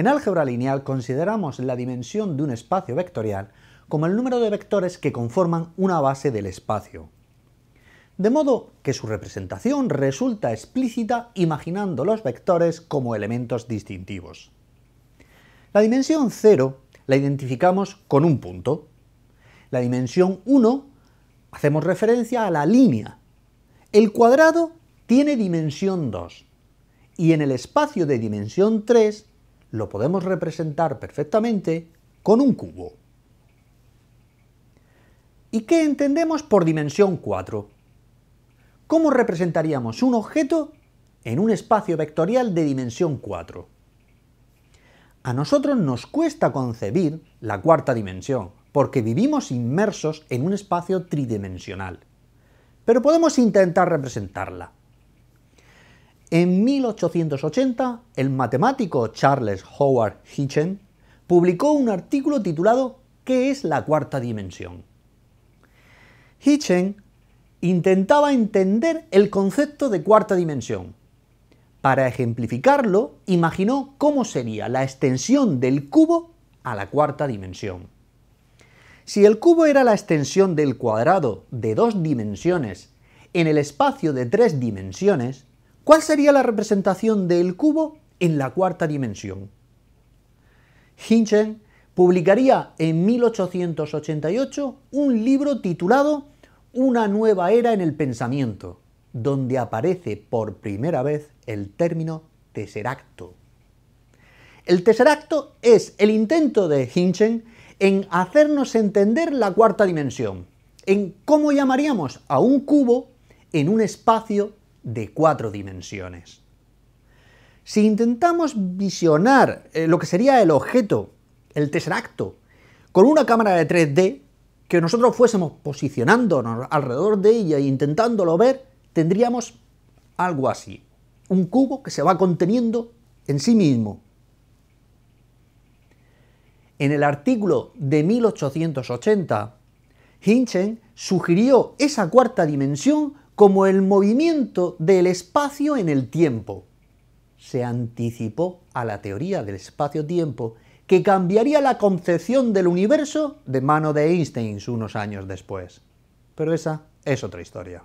En álgebra lineal consideramos la dimensión de un espacio vectorial como el número de vectores que conforman una base del espacio. De modo que su representación resulta explícita imaginando los vectores como elementos distintivos. La dimensión 0 la identificamos con un punto. La dimensión 1 hacemos referencia a la línea. El cuadrado tiene dimensión 2 y en el espacio de dimensión 3 lo podemos representar perfectamente con un cubo. ¿Y qué entendemos por dimensión 4? ¿Cómo representaríamos un objeto en un espacio vectorial de dimensión 4? A nosotros nos cuesta concebir la cuarta dimensión, porque vivimos inmersos en un espacio tridimensional. Pero podemos intentar representarla. En 1880, el matemático Charles Howard Hitchens publicó un artículo titulado ¿Qué es la cuarta dimensión? Hitchens intentaba entender el concepto de cuarta dimensión. Para ejemplificarlo, imaginó cómo sería la extensión del cubo a la cuarta dimensión. Si el cubo era la extensión del cuadrado de dos dimensiones en el espacio de tres dimensiones, ¿Cuál sería la representación del cubo en la cuarta dimensión? Hinchen publicaría en 1888 un libro titulado Una nueva era en el pensamiento, donde aparece por primera vez el término tesseracto. El tesseracto es el intento de Hinchen en hacernos entender la cuarta dimensión, en cómo llamaríamos a un cubo en un espacio de cuatro dimensiones. Si intentamos visionar eh, lo que sería el objeto, el tesseracto, con una cámara de 3D, que nosotros fuésemos posicionándonos alrededor de ella e intentándolo ver, tendríamos algo así. Un cubo que se va conteniendo en sí mismo. En el artículo de 1880, Hinchen sugirió esa cuarta dimensión como el movimiento del espacio en el tiempo. Se anticipó a la teoría del espacio-tiempo que cambiaría la concepción del universo de mano de Einstein unos años después. Pero esa es otra historia.